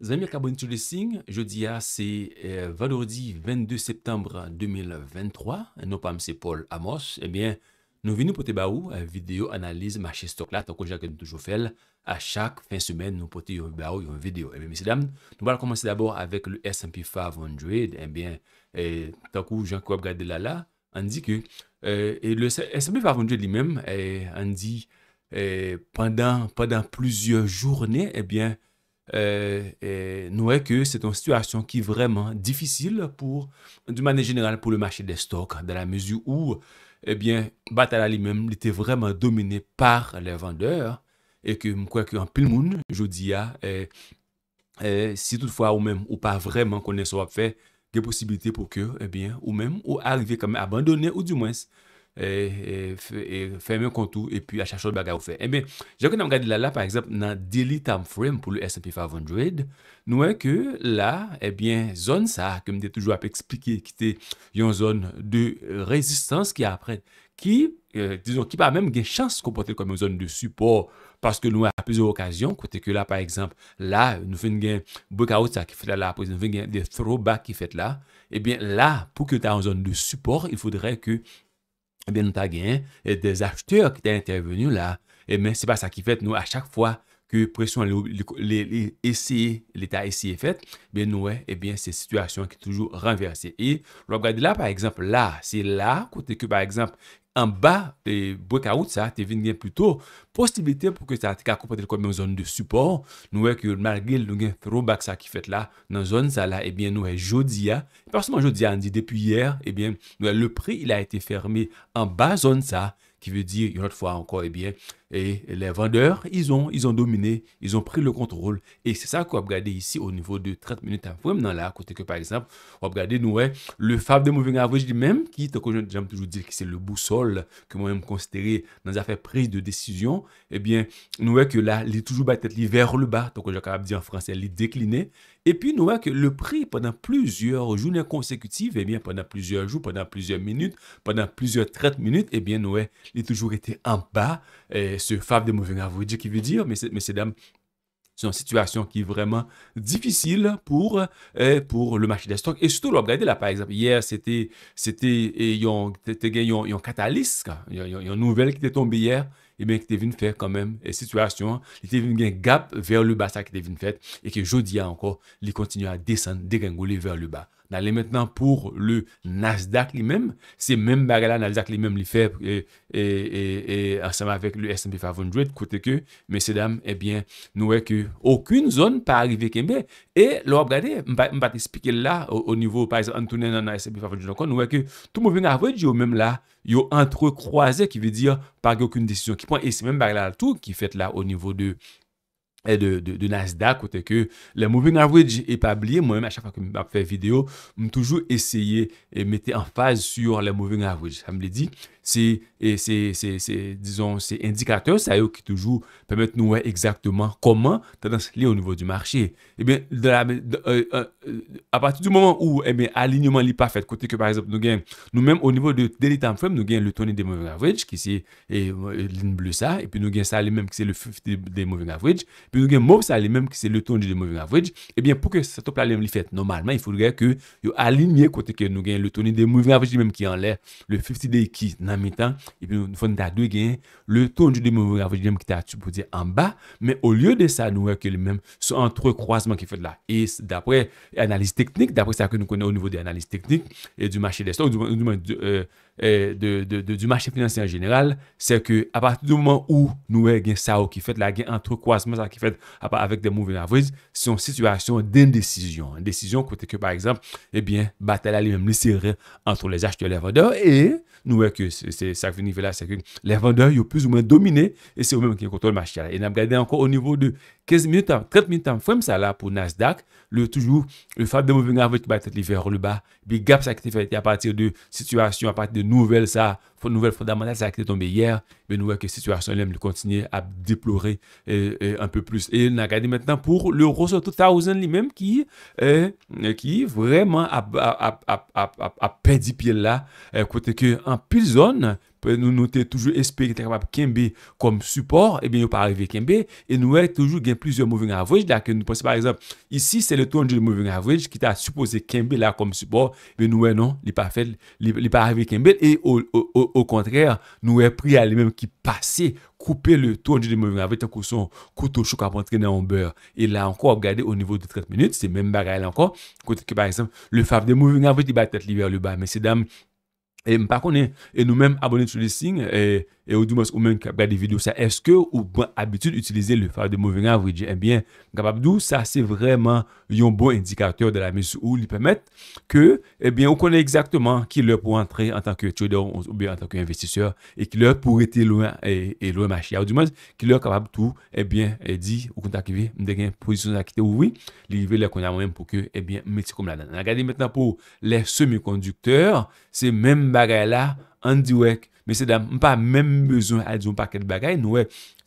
Zami Carbon Tracing, jeudi à ah, c'est euh, vendredi 22 septembre 2023. Nous pas c'est Paul Amos. Eh bien, nous venons pour te baou euh, vidéo analyse marché stock là, tant que j'ai toujours fait. À chaque fin de semaine, nous portons une baou une vidéo. Eh bien, mesdames, nous allons commencer d'abord avec le S&P 500. Eh bien, eh, tant que j'ai regardé là là, on dit que euh, et le S&P 500 lui-même, eh, on dit euh, pendant pendant plusieurs journées, eh bien euh, et nous que c'est une situation qui est vraiment difficile pour, manière générale, pour le marché des stocks, dans la mesure où, eh bien, Batala lui-même était vraiment dominé par les vendeurs et que je crois en pile monde, je dis, ah, eh, eh, si toutefois ou même ou pas vraiment qu'on ce qu'on fait, il y a possibilité pour que, eh bien, ou même, ou arriver comme abandonner, ou du moins, fèmè kontou, epi a chachot baga ou fè. Emen, jèkou nan mwen gade la la, nan Daily Time Frame pou lè S&P 500, nouè ke la, ebyen, zon sa, kèm de toujou ap eksplike, ki te yon zon de rezistans ki apren, ki, dizon, ki pa mèm gen chans kompote kompote yon zon de suport, paske nouè apizou okasyon, kote ke la, par ekzamp, la, nou fèn gen, bo kaout sa ki fè la la, nou fèn gen de throwback ki fèt la, ebyen, la, pou ke ta yon zon de suport, il foudre ke, Et eh bien, nous avons des acheteurs qui étaient intervenus là. Et eh mais c'est pas ça qui fait, nous, à chaque fois que pression l'État ici est fait, eh bien, nous, eh bien, c'est situation qui est toujours renversée. Et, regardez là, par exemple, là, c'est là, côté que, par exemple, en bas de breakout ça y a plus tôt possibilité pour que ça te comporte comme une zone de support nous voyons que malgré le gain throwback ça qui fait là dans zone ça là et eh bien nous est jodia personnellement jodia on dit depuis hier et eh bien le prix il a été fermé en bas zone ça qui veut dire une autre fois encore, et eh bien, et eh, les vendeurs, ils ont, ils ont dominé, ils ont pris le contrôle. Et c'est ça qu'on va regarder ici au niveau de 30 minutes à maintenant, là, à côté que par exemple, on va regarder nous, hein, le Fab de Moving Average même qui, j'aime toujours dire que c'est le boussole que moi-même considéré dans les affaires prises de décision, eh bien, nous, hein, que là, il est toujours bas vers le bas, donc je j'ai capable de dire en français, il est décliné. Et puis, nous voyons que le prix pendant plusieurs journées consécutives, et eh bien, pendant plusieurs jours, pendant plusieurs minutes, pendant plusieurs 30 minutes, et eh bien, nous il a toujours été en bas, eh, ce Fab de mauvais dire qui veut dire, mais ces dames, c'est une situation qui est vraiment difficile pour, pour le marché des stocks. Et surtout, regardez là, par exemple, hier, c'était, c'était, il y a un catalyse, il y a une nouvelle qui était tombée hier, E eh ben ki te vin fè kwa mèm e eh, situasyon, li te vin gen gap vèr lè ba sa ki te vin fèt e ki jodi ya anko li kontinu a desen dekengou li vèr lè ba. Nan le mentenan pou le Nasdaq li menm, se menm bagala nan le Nasdaq li menm li feb e ansama vek le S&P 500, kote ke, mese dam, ebyen, eh nou wey ke, okun zon pa arrive ke mbe, e lo wap gade, mpate spike la, o nivou, par exemple, Antounen nan S&P 500, nou wey ke, tout mou ven avwaj yo menm la, yo antrekroase ki ve dire, pa ge okun disisyon ki pon, e se menm bagala la tou ki fet la o nivou de S&P 500. Eh, de, de, de, Nasdaq, côté que le moving average est oublié. moi-même, à chaque fois que je fais vidéo, je toujours essayer et eh, mettre en phase sur le moving average. Ça me l'a dit, eh, c'est, disons, c'est indicateur, ça qui toujours permettent nous voir exactement comment tendance liée au niveau du marché. Eh bien, de la, euh, euh, à partir du moment où, eh bien, alignement n'est pas fait, côté que, par exemple, nous gagnons, nous-mêmes, au niveau de daily time frame, nous gagnons le tournée des moving average, qui c'est, et, euh, ligne bleue ça, et puis nous gagnons ça, lui-même, qui c'est le 50 des moving average, pi nou gen mòp sa li mèm ki se le tonjou eh de mouvir avrej, ebyen pou ke sato plalèm li fet, normalman, yon alinye kote ke nou gen le tonjou de mouvir avrej li mèm ki an lè, le 50DX nan mitan, epi nou fon ta dwe gen le tonjou de mouvir avrej li mèm ki ta tupo di an ba, men ou liyo de sa nou gen ki li mèm, son antrekroazman ki fet la, e dapre analize teknik, dapre sa ke nou konè au nivou de analize teknik, e du machè de stock, ou du machè financier general, se ke apatidou mèm ou nou gen sa ou ki fet la, qui fait ah, avec des mouvements average, c'est une situation d'indécision. Une décision côté que, par exemple, eh bien, bataille à même serré entre les acheteurs et les vendeurs. Et nous voyons que c'est ça qui là, c'est que les vendeurs, ils ont plus ou moins dominé et c'est eux-mêmes qui contrôlent le marché. Et nous regardé encore au niveau de 15 minutes, 30 minutes, frame ça là pour Nasdaq, le toujours, le fab de moving average qui va être vers le bas. big gap, ça qui fait à partir de situation, à partir de nouvelles, ça, nouvelle fondamentale, ça a été tombé hier. Mais nous voyons que la situation elle continuer à déplorer et, euh, euh, un peu plus. Et on a gagné maintenant pour l'euro sur 2000 lui-même qui, euh, qui vraiment a, a, a, perdu pied là, côté que en pile zone, nous noter toujours espérer être capable Kembe comme support, et eh bien, il pas arrivé Kembe, et nous avons toujours plusieurs moving average, là, que nous par exemple, ici, c'est le tour de moving average qui t'a supposé Kembe là comme support, mais eh nous, eh, non, il n'est pas fait, il n'est pas arrivé Kembe, et au, au, contraire, nous avons pris à lui-même qui passait couper le tour de moving average, tant que son couteau chou a rentré dans un beurre. Et là encore, regardez au niveau de 30 minutes, c'est même bagarre encore, côté que, par exemple, le fave de moving average, il bat tête vers le bas, mais c'est dames, et par contre, et nous-mêmes abonnés sur les et E ou di mons, ou men kwa gade video sa, eske ou eh bon abitud utilize le fard de mouvengan, vwe di, e bie, kapab dou, sa se vreman yon bon indikator de la misi eh ou li pemet ke, e bie, ou konen egzaktman ki lè pou antre en tanke chouder, ou bie, en tanke investisseur, e ki lè pou ete louen machi. E ou di mons, ki lè kapab tou, e bie, di, ou kontakive, mde gen pozisyon akite ou vwe, li vwe lè konen mwen pou ke, e bie, meti kou mladan. Nagade metan pou le semikondukteur, se men bagay la, Mais mais c'est pas même besoin à dire un paquet de bagages nous,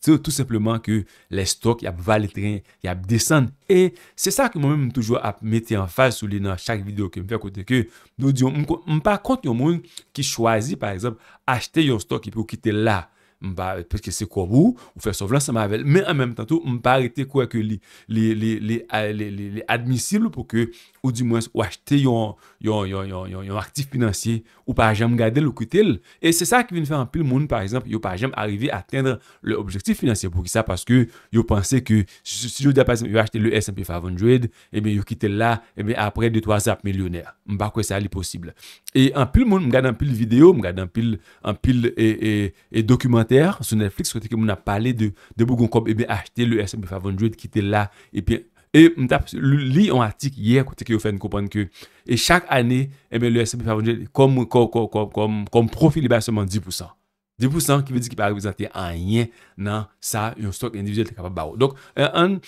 c'est tout simplement que les stocks, il va y'a y il et c'est ça que moi même toujours à mettre en face sous les dans chaque vidéo que me fait côté que nous disons on pas contre monde qui choisit par exemple acheter un stock qui peut quitter là, bah, parce que c'est quoi vous, vous faites ça m'avait. mais en même temps tout on pas arrêté quoi que euh, les les les admissibles pour que ou du moins ou acheter un actif financier ou pas jamais garder le côté. Et c'est ça qui vient faire un peu le monde, par exemple, ils pas jamais arrivé à atteindre le objectif financier. Pour qui ça Parce que ils pensé que si je dis par exemple, ils acheté le S&P 500, et bien ils quitté là, et eh bien après 2-3 ans millionnaires. Je ne sais pas ça est possible. Et en pile, monde, regarde en pile vidéo, regarde en pile, en pile et, et, documentaire sur Netflix, côté que on a parlé de, de Bougon et eh bien acheter le S&P 500, quitter là, et puis Li yon artik ye kote ki yo fen koupan ke E chak ane Ebe le SMF avanje Kom profil li ba seman 10% 10% ki ve di ki pa revizante anye nan sa yon stok indivizel te kapab ba ou. Donk, an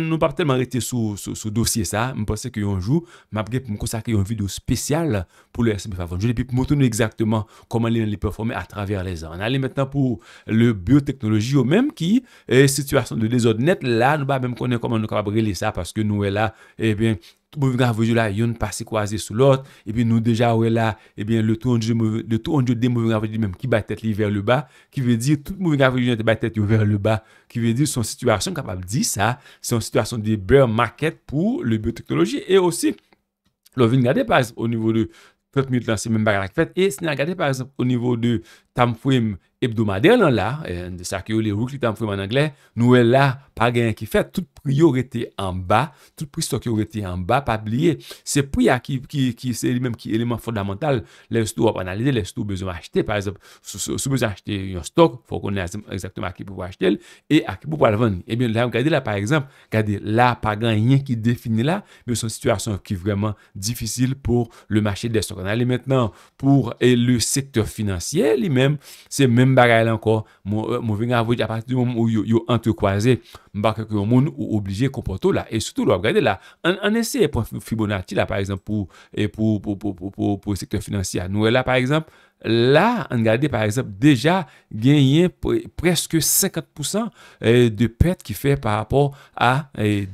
nou pa telman rete sou dosye sa, mwen pense ki yon jou, mabge mwen konsake yon video spesyal pou lè SMF Avon. Jou lè pi moutoun nou exactement koman lè yon lè performe a travèr lè zan. An eh alè mètan pou lè bioteknologi yo mèm ki, situasyon de lè zon net, la nou ba mèm konen koman nou kapab rele sa paske nou wè la, e bèm, tout mouvement grave là il y a une passe quoi sous l'autre et puis nous déjà où là et eh bien le tour de le tour de mouvement même qui baise tête vers le bas qui veut dire tout mouvement grave où il y a tête vers le bas qui veut dire son situation capable dit ça c'est une situation de bear market pour le biotechnologie et aussi le vin par exemple, au niveau de 30 minutes c'est même pas la fête et c'est regarder par exemple au niveau de Tamfouim hebdomadaire dans là, de ça que les weekly time frame en anglais, nous là, pas rien qui fait, toute priorité en bas, toute priorité en bas, pas oublier, c'est prix hein, qui, qui, c'est lui-même qui est l'élément fondamental, les stocks à analyser, les stocks besoin acheter, par exemple, si vous achetez un stock, il faut qu'on ait exactement à qui pour acheter, et à qui pour le vendre. Eh bien, là, regardez là, par exemple, regardez là, pas rien qui définit là, mais c'est une situation qui est vraiment difficile pour le marché des stocks. On a maintenant pour le secteur financier lui-même, c'est même Mwen bagay la anko, mwen euh, venga avod a pati di mwen mwen yon entrekwaze, mwen baka ki yon moun ou oblije kompoto la. E sotou lwa gade la, an ese pou Fibonacci la, par exemple, pou sektor finansi a noue la, par exemple. Là, on par exemple, déjà, gagné presque 50% euh, de pertes qui fait par rapport à, euh,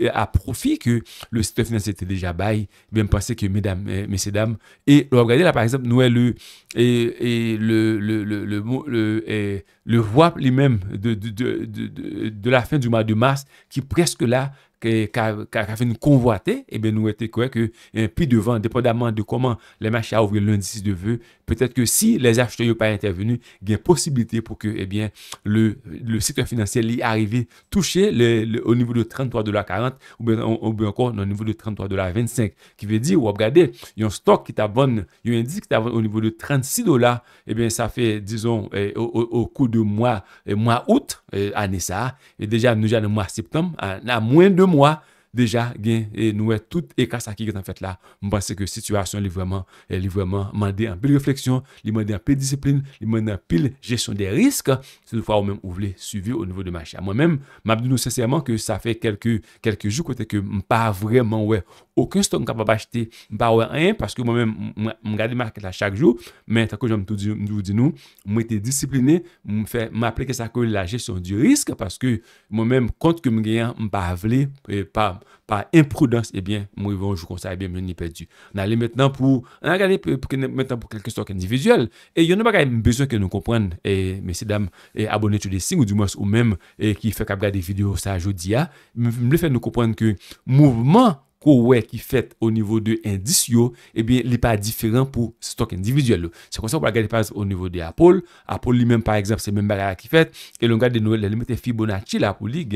euh, à profit que le secteur financier était déjà bail. Bien pensé que mesdames, messieurs, et regardez là par exemple, nous, le, et, le, le, le, le, le, lui-même de, de, de la fin du mois de mars qui presque là qui a fait une convoité, et eh bien nous étions quoi que eh, puis devant, dépendamment de comment les marchés ont ouvert l'indice de vœux, peut-être que si les acheteurs n'ont pas intervenu, il y a possibilité pour que eh bien, le, le secteur financier y arrive toucher le, au niveau de 33,40$ ou bien, ou encore au niveau de 33,25$, qui veut dire, ou regardez, il y a un stock qui bonne, il y a un indice qui t'abonne au niveau de 36$, et eh bien ça fait, disons, au, cours de mois, mois août, année ça, et déjà nous le mois septembre, à, à moins de moi, déjà, gain et nous, eh, tout écart qui est en fait là, je pense que situation est vraiment, elle est vraiment un en de réflexion, elle un en de discipline, elle un pile gestion des risques. C'est une fois où même vous voulez suivre au niveau de ma marché. Moi-même, je sincèrement que ça fait quelques, quelques jours que pas vraiment ouais, aucun stock capable bah ouais rien parce que moi-même, je regarde le là chaque jour. Mais tant que j'aime tout dis nous, nous, moi, j'étais discipliné, je que ça que la gestion du risque parce que moi-même, compte que me gagne, je pas par imprudence, et eh bien, moi, je vous conseille, eh bien, je perdu. On allait maintenant pour, on pour, maintenant pour quelques stocks individuels. Et il y en a pas besoin que nous comprennent et, messieurs, dames, et abonnés tous les signes, ou du moins, ou même, et qui fait regarder des vidéos, ça, je dis, ah, me fait nous comprendre que mouvement, ouais qui fait au niveau de l'indice yo, eh n'est pas différent pour pou stock individuel C'est comme ça qu'on ça gade pas au niveau de Apple, Apple lui-même par exemple c'est même bagara qui fait et lon gade Noël la limite Fibonacci la pou li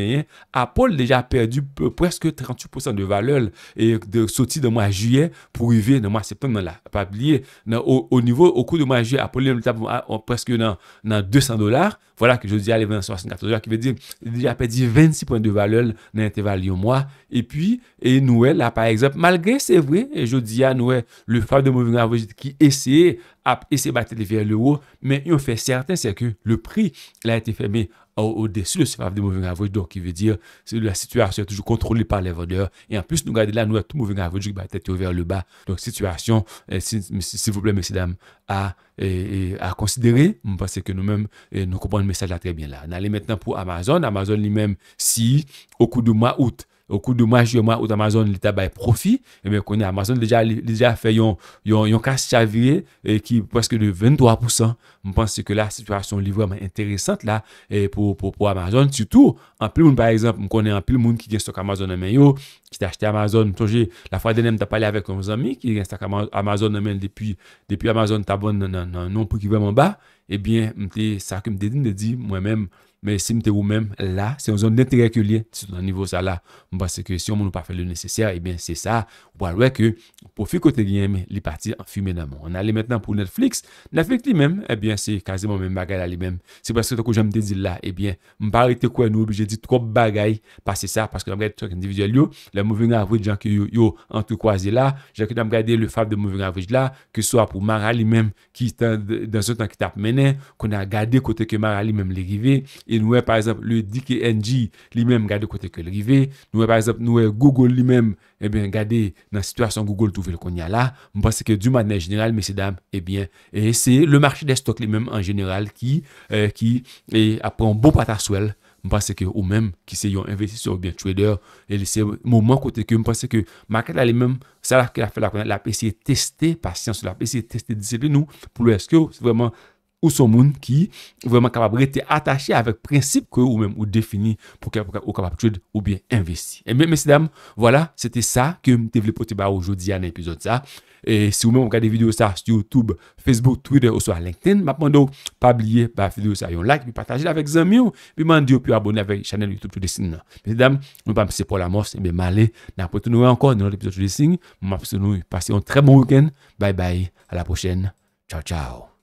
Apple déjà perdu presque 38% de valeur et de sortie de mois juillet pour rive de mwa septem nan la. Pa au niveau au cours de mwa juillet Apple li men 200 dollars. voilà que je dis à l'événement 74 dollars, qui veut dire, il a déjà perdu 26 points de valeur dans l'intervalle de mois. Et puis, et Noël, Là, par exemple, malgré c'est vrai, et je dis à nous, le fab de Moving Average qui essayait à essayer de battre vers le haut, mais on fait certain, c'est que le prix a été fermé au-dessus de ce fab de Moving Average, donc qui veut dire que la situation est toujours contrôlée par les vendeurs. Et en plus, nous regardons là, nous, tout Moving Average qui battait vers le bas. Donc, situation, eh, s'il vous plaît, messieurs, dames, à, à considérer. parce pense que nous-mêmes, eh, nous comprenons le message là très bien là. On aller maintenant pour Amazon. Amazon lui-même, si au cours de mois août, au cours de de mois où Amazon l'État bail profit, et eh bien qu'on Amazon déjà déjà fait un un casse chaviré et qui presque de 23%. Je pense que la situation est vraiment intéressante là et pour pour pour Amazon surtout en plus par exemple, on un en plus monde qui est sur Amazon en qui t'a acheté Amazon, la fois dernière t'a parlé avec un ami qui gagne stock Amazon depuis depuis Amazon t'a bon non non non prix qui vraiment bas, et eh bien ça que me dire moi-même men sim te wou men la, se yon zon net reke li, ti sou nan nivou sa la, mba se ke si yon moun nou pa fe le neseser, e eh ben se sa, walwe ke, pou fi kote gen me, li pati enfi men amon, nan li men nan pou Netflix, nan flik li men, e ben se kaze moun men bagay la li men, se baske to kou jan me de di la, e ben, mba rete kou an nou, bi je di trop bagay, pa se sa, paske nan mwen te chok individual yo, la mwen ven avwit jan ki yo, yo, antre kwa zi la, jan ki nan mwen gade le fab de mwen ven avwit la, ke so apou mar alim men, ki tan dans an tan ki Nous nous par exemple le DKNG lui-même garder côté que rivé nous par exemple nous eh, Google lui-même et eh bien garder dans la situation Google trouver le qu'on y a là pense que du manière générale mesdames dames et eh bien et c'est le marché des stocks lui-même en général qui qui et après un bon je parce que ou même qui c'est ont investi sur bien trader et c'est moment côté que pense que market lui même c'est là a fait la la PC tester patience la PC tester discipline nous pour est-ce que c'est vraiment ou son est vraiment capable d'être rete avec avec que que ou même ou défini pour kapab ou kapab ou bien investi. et eh mesdames voilà, c'était ça que je vle pote aujourd'hui aujourd'hui an ça ça. si vous men ou des vidéos ça sur YouTube, Facebook, Twitter ou sur LinkedIn, bah, n'oubliez pas pa bliye bah, vidéo ça, yon like, avec partagez la zanmi ou, pi mandi ou pi abone avec chanel YouTube de Dessine. Mesdames, Mesdames, nou pa pour la mort mais eh bien male, nan pou tou nou encore de l'épisode True Desing, Passez nou, pase bon week-end, bye bye, à la prochaine ciao ciao.